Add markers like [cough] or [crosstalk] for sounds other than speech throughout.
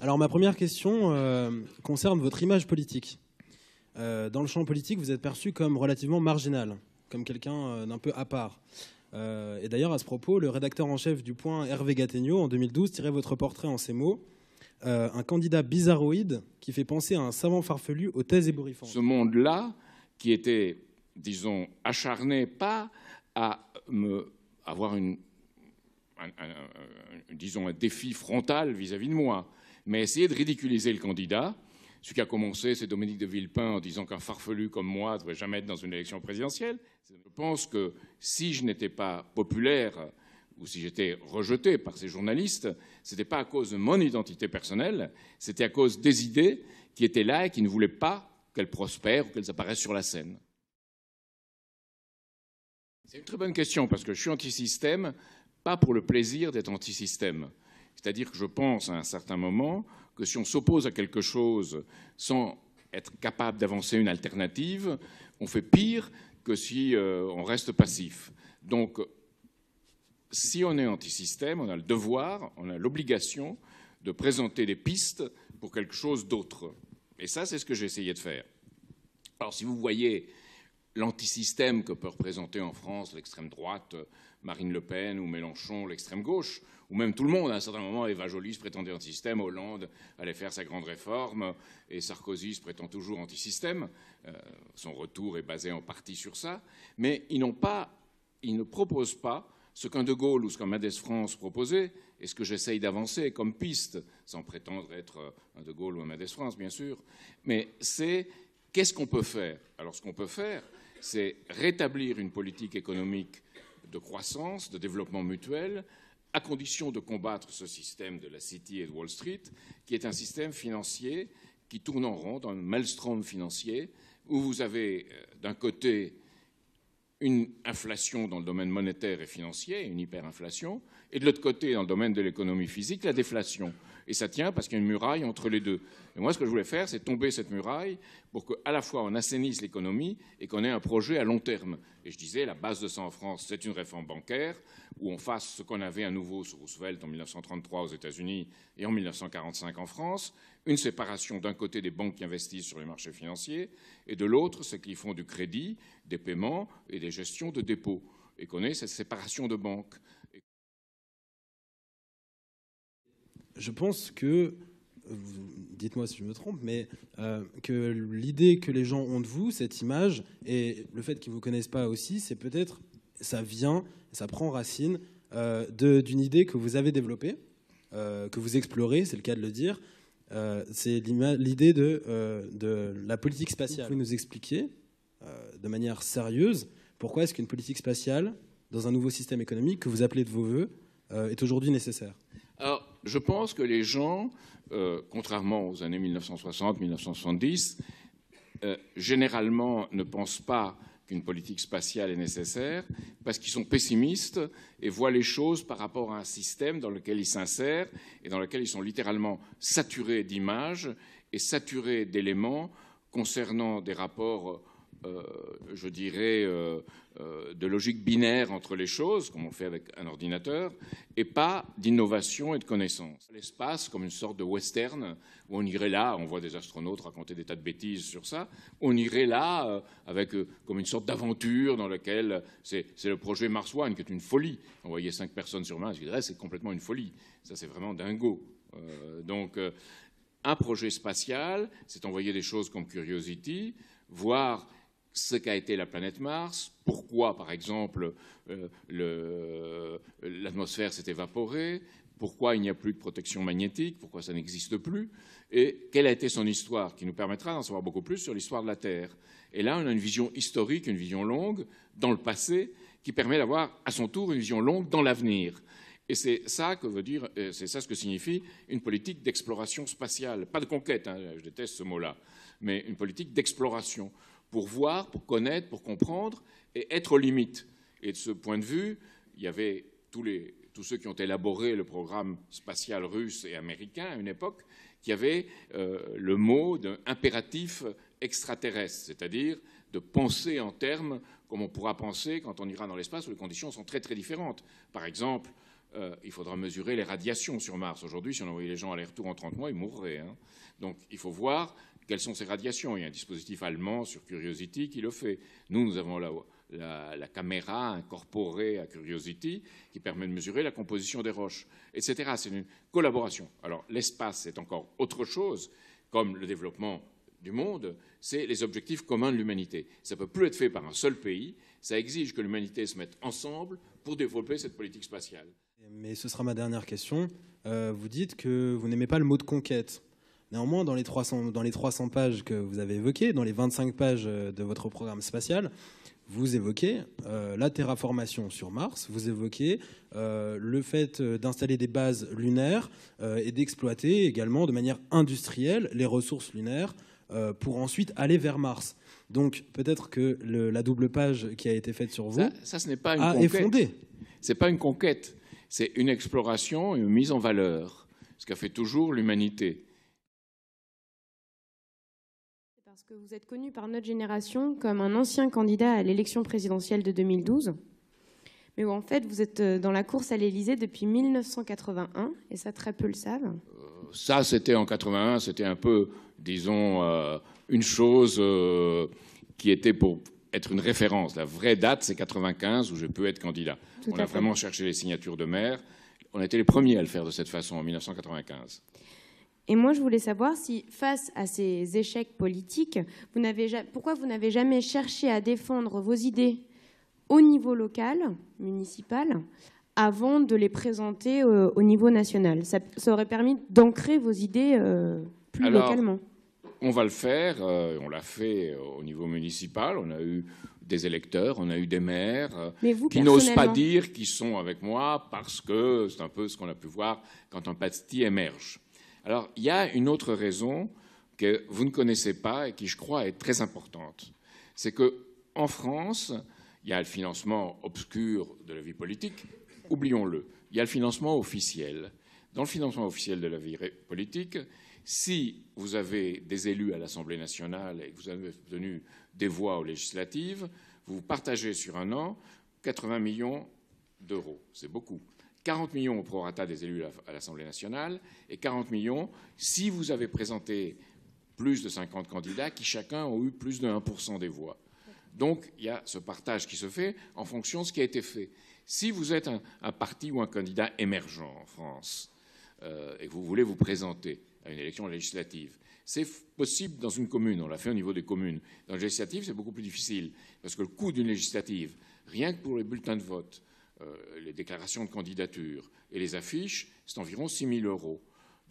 Alors ma première question euh, concerne votre image politique. Euh, dans le champ politique, vous êtes perçu comme relativement marginal, comme quelqu'un euh, d'un peu à part. et d'ailleurs, à ce propos, le rédacteur en chef du Point, Hervé Gattegno, en 2012, tirait votre portrait en ces mots. un candidat bizarroïde qui fait penser à un savant farfelu aux thèses ébouriffantes. Ce monde-là, qui était, disons, acharné pas à me avoir un, disons, un défi frontal vis à -vis de moi, mais essayer de ridiculiser le candidat. Ce qui a commencé, c'est Dominique de Villepin en disant qu'un farfelu comme moi ne devrait jamais être dans une élection présidentielle. Je pense que si je n'étais pas populaire ou si j'étais rejeté par ces journalistes, ce n'était pas à cause de mon identité personnelle, c'était à cause des idées qui étaient là et qui ne voulaient pas qu'elles prospèrent ou qu'elles apparaissent sur la scène. C'est une très bonne question parce que je suis anti-système, pas pour le plaisir d'être anti-système. C'est-à-dire que je pense à un certain moment que si on s'oppose à quelque chose sans être capable d'avancer une alternative, on fait pire que si euh, on reste passif. Donc, si on est antisystème, on a le devoir, on a l'obligation de présenter des pistes pour quelque chose d'autre. Et ça, c'est ce que j'ai essayé de faire. Alors, si vous voyez l'antisystème que peut représenter en France l'extrême droite, Marine Le Pen ou Mélenchon, l'extrême gauche, ou même tout le monde, à un certain moment, Eva Joly se prétendait anti-système, Hollande allait faire sa grande réforme, et Sarkozy se prétend toujours anti-système. Euh, son retour est basé en partie sur ça. Mais ils, pas, ils ne proposent pas ce qu'un De Gaulle ou ce qu'un Mendes France proposait, et ce que j'essaye d'avancer comme piste, sans prétendre être un De Gaulle ou un Mendes France, bien sûr, mais c'est qu'est-ce qu'on peut faire Alors, ce qu'on peut faire, c'est rétablir une politique économique de croissance, de développement mutuel, à condition de combattre ce système de la City et de Wall Street, qui est un système financier qui tourne en rond, dans un maelstrom financier, où vous avez euh, d'un côté une inflation dans le domaine monétaire et financier, une hyperinflation, et de l'autre côté, dans le domaine de l'économie physique, la déflation. Et ça tient parce qu'il y a une muraille entre les deux. Et moi, ce que je voulais faire, c'est tomber cette muraille pour qu'à la fois on assainisse l'économie et qu'on ait un projet à long terme. Et je disais, la base de ça en France, c'est une réforme bancaire où on fasse ce qu'on avait à nouveau sous Roosevelt en 1933 aux États-Unis et en 1945 en France, une séparation d'un côté des banques qui investissent sur les marchés financiers et de l'autre ceux qui font du crédit, des paiements et des gestions de dépôts. Et qu'on ait cette séparation de banques. je pense que, dites-moi si je me trompe, mais euh, que l'idée que les gens ont de vous, cette image, et le fait qu'ils ne vous connaissent pas aussi, c'est peut-être, ça vient, ça prend racine euh, d'une idée que vous avez développée, euh, que vous explorez, c'est le cas de le dire. c'est l'idée de, de, la politique spatiale. Vous pouvez nous expliquer de manière sérieuse pourquoi est-ce qu'une politique spatiale dans un nouveau système économique que vous appelez de vos voeux est aujourd'hui nécessaire je pense que les gens, euh, contrairement aux années 1960-1970, euh, généralement ne pensent pas qu'une politique spatiale est nécessaire parce qu'ils sont pessimistes et voient les choses par rapport à un système dans lequel ils s'insèrent et dans lequel ils sont littéralement saturés d'images et saturés d'éléments concernant des rapports euh, je dirais, euh, euh, de logique binaire entre les choses, comme on fait avec un ordinateur, et pas d'innovation et de connaissance. L'espace comme une sorte de western, où on irait là, on voit des astronautes raconter des tas de bêtises sur ça, on irait là avec comme une sorte d'aventure dans laquelle c'est le projet Mars One qui est une folie. Envoyer cinq personnes sur Mars, je c'est complètement une folie. Ça, c'est vraiment dingo. donc, un projet spatial, c'est envoyer des choses comme Curiosity, voir ce qu'a été la planète Mars, pourquoi, par exemple, euh, l'atmosphère s'est évaporée, pourquoi il n'y a plus de protection magnétique, pourquoi ça n'existe plus, et quelle a été son histoire, qui nous permettra d'en savoir beaucoup plus sur l'histoire de la Terre. Et là, on a une vision historique, une vision longue, dans le passé, qui permet d'avoir à son tour une vision longue dans l'avenir. Et c'est ça que veut dire, euh, c'est ça ce que signifie une politique d'exploration spatiale. Pas de conquête, hein, je déteste ce mot-là, mais une politique d'exploration pour voir, pour connaître, pour comprendre et être limites. Et de ce point de vue, il y avait tous, les, tous ceux qui ont élaboré le programme spatial russe et américain à une époque qui avaient euh, le mot d'un impératif extraterrestre, c'est-à-dire de penser en termes comme on pourra penser quand on ira dans l'espace où les conditions sont très très différentes. Par exemple, euh, il faudra mesurer les radiations sur Mars. Aujourd'hui, si on envoyait les gens aller-retour en 30 mois, ils mourraient. Hein. Donc il faut voir quelles sont ces radiations Il y a un dispositif allemand sur Curiosity qui le fait. Nous, nous avons la, caméra incorporée à Curiosity qui permet de mesurer la composition des roches, etc. C'est une collaboration. Alors l'espace, est encore autre chose, comme le développement du monde, c'est les objectifs communs de l'humanité. Ça ne peut plus être fait par un seul pays, ça exige que l'humanité se mette ensemble pour développer cette politique spatiale. Mais ce sera ma dernière question. Euh, vous dites que vous n'aimez pas le mot de conquête. Néanmoins, dans les 300, dans les 300 pages que vous avez évoquées, dans les 25 pages euh, de votre programme spatial, vous évoquez euh, la terraformation sur Mars, vous évoquez euh, le fait d'installer des bases lunaires et d'exploiter également de manière industrielle les ressources lunaires pour ensuite aller vers Mars. Donc peut-être que la double page qui a été faite sur vous ça, ce n'est pas une conquête. C'est pas une conquête, c'est une exploration, une mise en valeur, ce qu'a fait toujours l'humanité. que vous êtes connu par notre génération comme un ancien candidat à l'élection présidentielle de 2012, mais où en fait vous êtes euh, dans la course à l'Élysée depuis 1981, et ça très peu le savent. Euh, ça, c'était en 81, c'était un peu, disons, euh, une chose qui était pour être une référence. La vraie date, c'est 95 où je peux être candidat. on a vraiment cherché les signatures de maire. On a été les premiers à le faire de cette façon en 1995. Et moi, je voulais savoir si, face à ces échecs politiques, vous pourquoi vous n'avez jamais cherché à défendre vos idées au niveau local, municipal, avant de les présenter euh, au niveau national. Ça, aurait permis d'ancrer vos idées euh, plus localement. On va le faire, euh, on l'a fait au niveau municipal, on a eu des électeurs, on a eu des maires qui n'osent pas dire qu'ils sont avec moi parce que c'est un peu ce qu'on a pu voir quand un pastis émerge. Alors, il y a une autre raison que vous ne connaissez pas et qui, je crois, est très importante. C'est qu'en France, il y a le financement obscur de la vie politique, oublions-le. Il y a le financement officiel. Dans le financement officiel de la vie politique, si vous avez des élus à l'Assemblée nationale et que vous avez obtenu des voix aux législatives, vous partagez sur un an 80 millions d'euros. C'est beaucoup. 40 millions au prorata des élus à l'Assemblée nationale et 40 millions si vous avez présenté plus de 50 candidats qui chacun ont eu plus de 1% des voix. Donc il y a ce partage qui se fait en fonction de ce qui a été fait. Si vous êtes un, parti ou un candidat émergent en France euh, et que vous voulez vous présenter à une élection législative, c'est possible dans une commune, on l'a fait au niveau des communes. Dans la législative, c'est beaucoup plus difficile parce que le coût d'une législative, rien que pour les bulletins de vote, euh, les déclarations de candidature et les affiches, c'est environ 6 000 euros.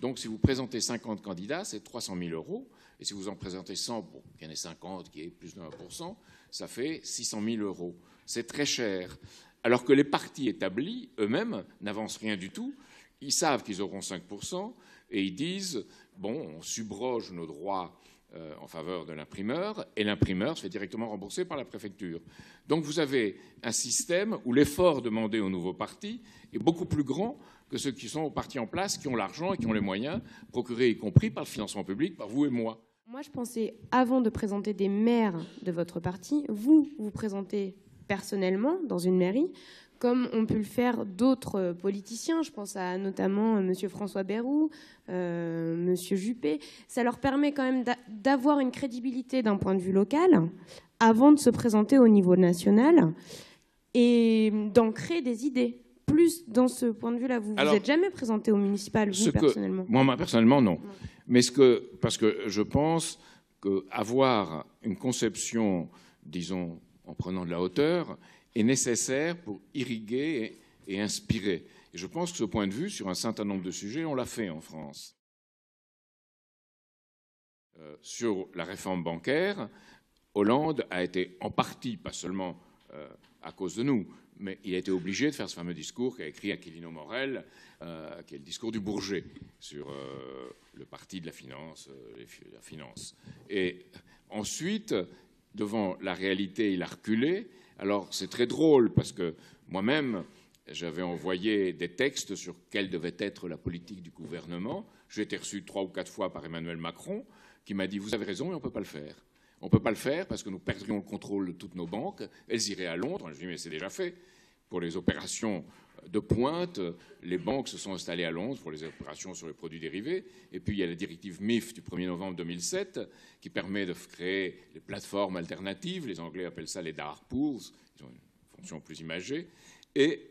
Donc si vous présentez 50 candidats, c'est 300 000 euros. Et si vous en présentez 100, bon, il y en a 50 qui est plus de 1%, ça fait 600 000 euros. C'est très cher. Alors que les partis établis, eux-mêmes, n'avancent rien du tout. Ils savent qu'ils auront 5% et ils disent, bon, on subroge nos droits euh, en faveur de l'imprimeur, et l'imprimeur se fait directement rembourser par la préfecture. Donc vous avez un système où l'effort demandé aux nouveaux partis est beaucoup plus grand que ceux qui sont aux partis en place, qui ont l'argent et qui ont les moyens, procurés y compris par le financement public, par vous et moi. Moi, je pensais, avant de présenter des maires de votre parti, vous vous présentez personnellement dans une mairie comme ont pu le faire d'autres euh, politiciens, je pense à notamment euh, M. François Bayrou, euh, M. Juppé, ça leur permet quand même d'avoir une crédibilité d'un point de vue local avant de se présenter au niveau national et d'ancrer des idées. Plus dans ce point de vue-là, vous vous êtes jamais présenté au municipal, vous, personnellement Moi, personnellement, non. Mais ce que, parce que je pense qu'avoir une conception, disons, en prenant de la hauteur, est nécessaire pour irriguer et, inspirer. Et je pense que ce point de vue, sur un certain nombre de sujets, on l'a fait en France. Euh, sur la réforme bancaire, Hollande a été en partie, pas seulement euh, à cause de nous, mais il a été obligé de faire ce fameux discours qu'a écrit Aquilino Morel, euh, qui est le discours du Bourget sur le parti de la finance, la finance. Et ensuite, devant la réalité, il a reculé, alors c'est très drôle parce que moi-même, j'avais envoyé des textes sur quelle devait être la politique du gouvernement. J'ai été reçu trois ou quatre fois par Emmanuel Macron qui m'a dit Vous avez raison, mais on ne peut pas le faire. On ne peut pas le faire parce que nous perdrions le contrôle de toutes nos banques. Elles iraient à Londres. Je lui dit Mais c'est déjà fait. Pour les opérations de pointe. Les banques se sont installées à Londres pour les opérations sur les produits dérivés. Et puis il y a la directive MIF du 1er novembre 2007 qui permet de créer les plateformes alternatives. Les Anglais appellent ça les dark pools. Ils ont une fonction plus imagée. Et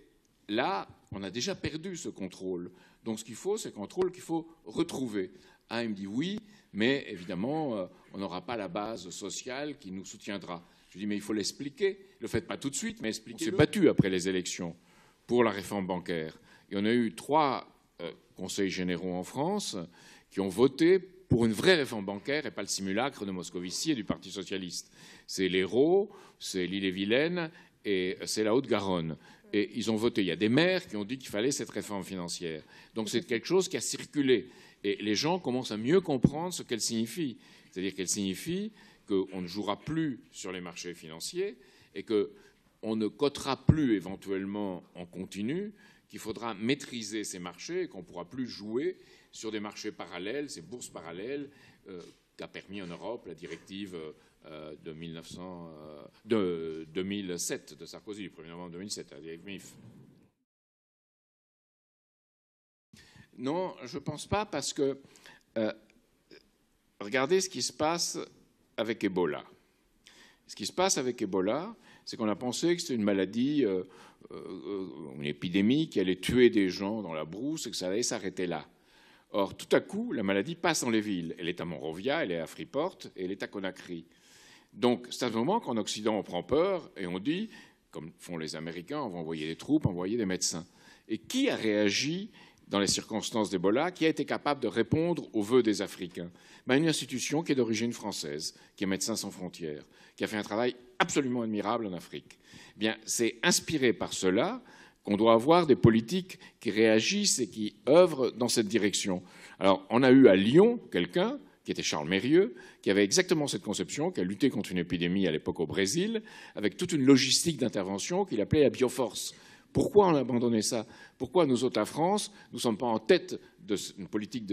là, on a déjà perdu ce contrôle. Donc ce qu'il faut, c'est un contrôle qu'il faut retrouver. Ah, il me dit oui, mais évidemment, euh, on n'aura pas la base sociale qui nous soutiendra. Je dis, mais il faut l'expliquer. le faites pas tout de suite, mais expliquez-le. On s'est battu après les élections pour la réforme bancaire. y en a eu trois euh, conseils généraux en France qui ont voté pour une vraie réforme bancaire et pas le simulacre de Moscovici et du Parti socialiste. C'est l'Hérault, c'est l'île-et-Vilaine et c'est la Haute-Garonne. Et ils ont voté. Il y a des maires qui ont dit qu'il fallait cette réforme financière. Donc c'est quelque chose qui a circulé. Et les gens commencent à mieux comprendre ce qu'elle signifie. C'est-à-dire qu'elle signifie qu'on ne jouera plus sur les marchés financiers et que on ne cotera plus éventuellement en continu, qu'il faudra maîtriser ces marchés et qu'on ne pourra plus jouer sur des marchés parallèles, ces bourses parallèles euh, qu'a permis en Europe la directive euh, de, 2007 euh, de Sarkozy, du 1er novembre 2007, la directive MIF. Non, je ne pense pas parce que regardez ce qui se passe avec Ebola. Ce qui se passe avec Ebola, c'est qu'on a pensé que c'était une maladie, euh, euh, une épidémie qui allait tuer des gens dans la brousse et que ça allait s'arrêter là. Or, tout à coup, la maladie passe dans les villes. Elle est à Monrovia, elle est à Freeport et elle est à Conakry. Donc, c'est à ce moment qu'en Occident, on prend peur et on dit, comme font les Américains, on va envoyer des troupes, envoyer des médecins. Et qui a réagi dans les circonstances d'Ebola, qui a été capable de répondre aux voeux des Africains ben, Une institution qui est d'origine française, qui est Médecins sans frontières, qui a fait un travail absolument admirable en Afrique. Eh bien, c'est inspiré par cela qu'on doit avoir des politiques qui réagissent et qui œuvrent dans cette direction. Alors, on a eu à Lyon quelqu'un qui était Charles Mérieux, qui avait exactement cette conception, qui a lutté contre une épidémie à l'époque au Brésil, avec toute une logistique d'intervention qu'il appelait la bioforce. Pourquoi on a abandonné ça Pourquoi nous autres, la France, nous ne sommes pas en tête d'une politique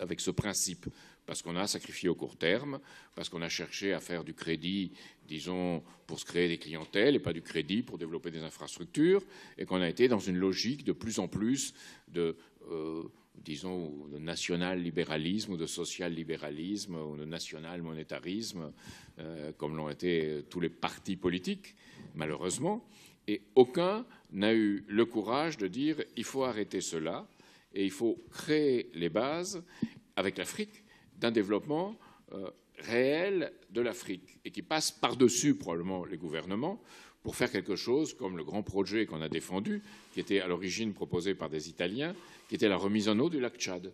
avec ce principe parce qu'on a sacrifié au court terme, parce qu'on a cherché à faire du crédit, disons, pour se créer des clientèles et pas du crédit pour développer des infrastructures, et qu'on a été dans une logique de plus en plus de, euh, disons, de national-libéralisme ou de social-libéralisme ou de national-monétarisme, euh, comme l'ont été tous les partis politiques, malheureusement, et aucun n'a eu le courage de dire il faut arrêter cela et il faut créer les bases avec l'Afrique d'un développement euh, réel de l'Afrique et qui passe par-dessus probablement les gouvernements pour faire quelque chose comme le grand projet qu'on a défendu, qui était à l'origine proposé par des Italiens, qui était la remise en eau du lac Tchad.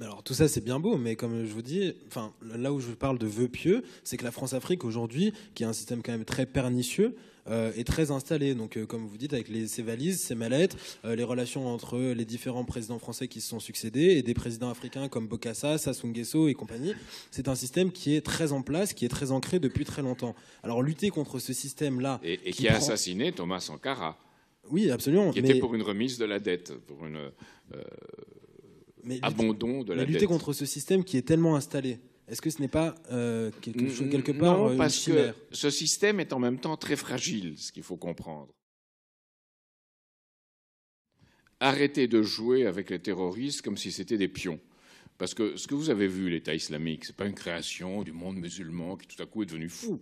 Alors tout ça c'est bien beau, mais comme je vous dis, enfin là où je parle de vœux pieux, c'est que la France-Afrique aujourd'hui, qui a un système quand même très pernicieux, euh, est très installé. Donc, euh, comme vous dites, avec les, ces valises, ces mallettes, euh, les relations entre les différents présidents français qui se sont succédés et des présidents africains comme Bokassa, Sassou Nguesso et compagnie, c'est un système qui est très en place, qui est très ancré depuis très longtemps. Alors, lutter contre ce système-là. Et, qui, a assassiné Thomas Sankara. Oui, absolument. Qui était pour une remise de la dette, pour une. abandon de la dette. Lutter contre ce système qui est tellement installé. Est-ce que ce n'est pas euh, quelque, chose, quelque part Non, euh, parce que ce système est en même temps très fragile, ce qu'il faut comprendre. Arrêtez de jouer avec les terroristes comme si c'était des pions. Parce que ce que vous avez vu, l'État islamique, ce n'est pas une création du monde musulman qui tout à coup est devenu fou.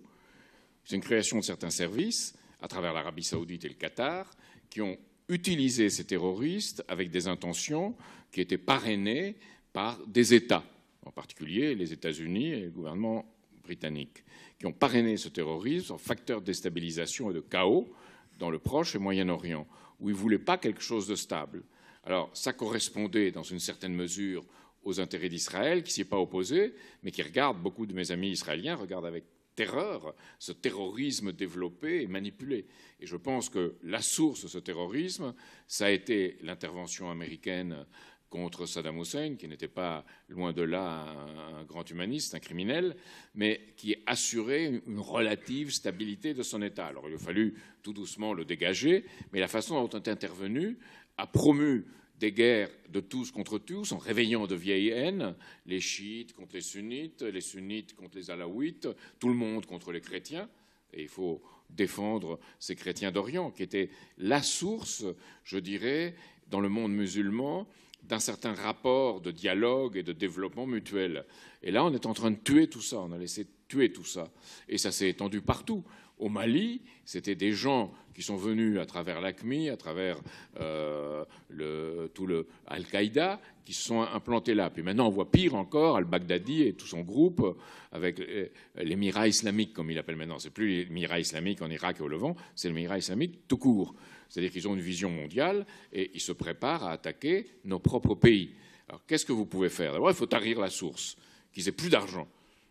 C'est une création de certains services, à travers l'Arabie saoudite et le Qatar, qui ont utilisé ces terroristes avec des intentions qui étaient parrainées par des États en particulier les États-Unis et le gouvernement britannique, qui ont parrainé ce terrorisme en facteur de déstabilisation et de chaos dans le Proche et Moyen-Orient, où ils ne voulaient pas quelque chose de stable. Alors ça correspondait dans une certaine mesure aux intérêts d'Israël, qui s'y est pas opposé, mais qui regarde, beaucoup de mes amis israéliens regardent avec terreur ce terrorisme développé et manipulé. Et je pense que la source de ce terrorisme, ça a été l'intervention américaine contre Saddam Hussein, qui n'était pas loin de là un, grand humaniste, un criminel, mais qui assurait une relative stabilité de son État. Alors il a fallu tout doucement le dégager, mais la façon dont on est intervenu a promu des guerres de tous contre tous, en réveillant de vieilles haines, les chiites contre les sunnites, les sunnites contre les alaouites, tout le monde contre les chrétiens. Et il faut défendre ces chrétiens d'Orient, qui étaient la source, je dirais, dans le monde musulman, d'un certain rapport de dialogue et de développement mutuel. Et là, on est en train de tuer tout ça, on a laissé tuer tout ça. Et ça s'est étendu partout. Au Mali, c'était des gens qui sont venus à travers l'ACMI, à travers euh, le, tout le Al-Qaïda, qui se sont implantés là. Puis maintenant, on voit pire encore, Al-Baghdadi et tout son groupe, avec euh, l'émirat islamique, comme il appelle maintenant. C'est plus l'émirat islamique en Irak et au Levant, c'est l'émirat islamique tout court. C'est-à-dire qu'ils ont une vision mondiale et ils se préparent à attaquer nos propres pays. Alors qu'est-ce que vous pouvez faire D'abord, il faut tarir la source, qu'ils aient plus d'argent.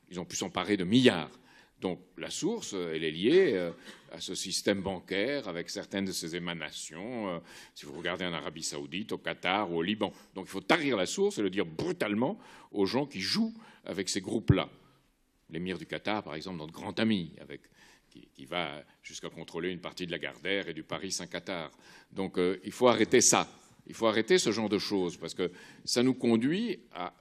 Ils ont pu s'emparer de milliards. Donc la source, euh, elle est liée euh, à ce système bancaire avec certaines de ses émanations, euh, si vous regardez en Arabie saoudite, au Qatar ou au Liban. Donc il faut tarir la source et le dire brutalement aux gens qui jouent avec ces groupes-là. L'émir du Qatar, par exemple, notre grand ami, avec qui, va jusqu'à contrôler une partie de la Gardère et du Paris Saint-Cathar. Donc euh, il faut arrêter ça. Il faut arrêter ce genre de choses parce que ça nous conduit à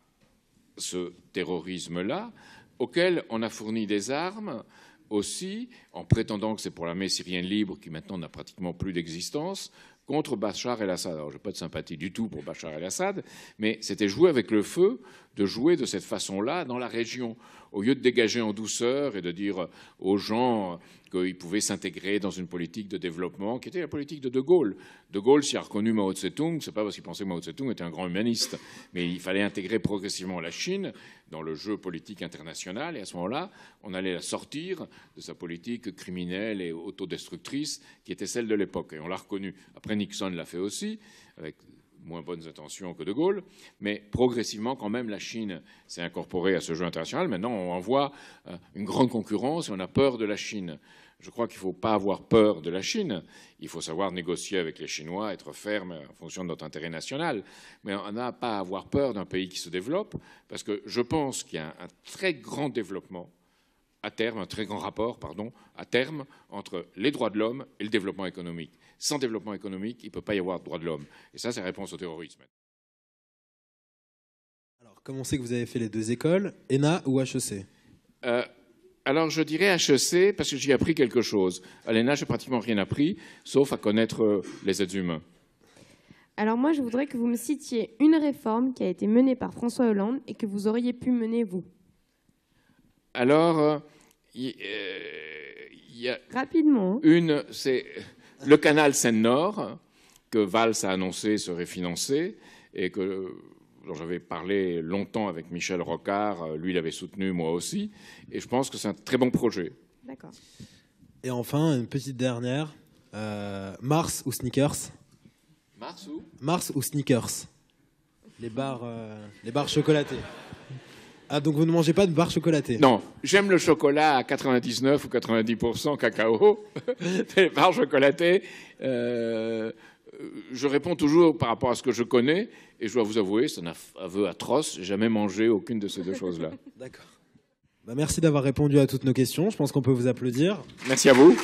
ce terrorisme-là auquel on a fourni des armes aussi en prétendant que c'est pour l'armée syrienne libre qui maintenant n'a pratiquement plus d'existence contre Bachar el-Assad. Alors, je n'ai pas de sympathie du tout pour Bachar el-Assad, mais c'était jouer avec le feu, de jouer de cette façon-là dans la région. Au lieu de dégager en douceur et de dire aux gens qu'il pouvait s'intégrer dans une politique de développement qui était la politique de De Gaulle. De Gaulle s'y a reconnu Mao Tse-tung, c'est pas parce qu'il pensait que Mao Tse-tung était un grand humaniste, mais il fallait intégrer progressivement la Chine dans le jeu politique international, et à ce moment-là, on allait la sortir de sa politique criminelle et autodestructrice qui était celle de l'époque, et on l'a reconnu. Après, Nixon l'a fait aussi, avec moins bonnes intentions que De Gaulle, mais progressivement, quand même, la Chine s'est incorporée à ce jeu international. Maintenant, on en voit euh, une grande concurrence et on a peur de la Chine. Je crois qu'il ne faut pas avoir peur de la Chine. Il faut savoir négocier avec les Chinois, être ferme en fonction de notre intérêt national. Mais on n'a pas à avoir peur d'un pays qui se développe, parce que je pense qu'il y a un très grand développement à terme, un très grand rapport, pardon, à terme, entre les droits de l'homme et le développement économique. Sans développement économique, il ne peut pas y avoir de droit de l'homme. Et ça, c'est la réponse au terrorisme. Alors, comment c'est que vous avez fait les deux écoles, ENA ou HEC euh, alors je dirais HEC parce que j'y ai appris quelque chose. À l'ENA, j'ai pratiquement rien appris, sauf à connaître euh, les êtres humains. Alors moi, je voudrais que vous me citiez une réforme qui a été menée par François Hollande et que vous auriez pu mener vous. Alors, il euh, y, a... Rapidement. Hein. Une, c'est le canal Seine-Nord, que Valls a annoncé serait financé et que j'avais parlé longtemps avec Michel Rocard, lui l'avait soutenu, moi aussi, et je pense que c'est un très bon projet. D'accord. Et enfin, une petite dernière, euh, Mars ou Sneakers Mars ou Mars ou Sneakers Les barres euh, les barres chocolatées. Ah, donc vous ne mangez pas de barre chocolatée Non, j'aime le chocolat à 99 ou 90% cacao, les [laughs] barres chocolatées. Euh, je réponds toujours par rapport à ce que je connais, et je dois vous avouer, c'est un aveu atroce, jamais mangé aucune de ces deux choses-là. [laughs] D'accord. Bah, merci d'avoir répondu à toutes nos questions, je pense qu'on peut vous applaudir. Merci à vous.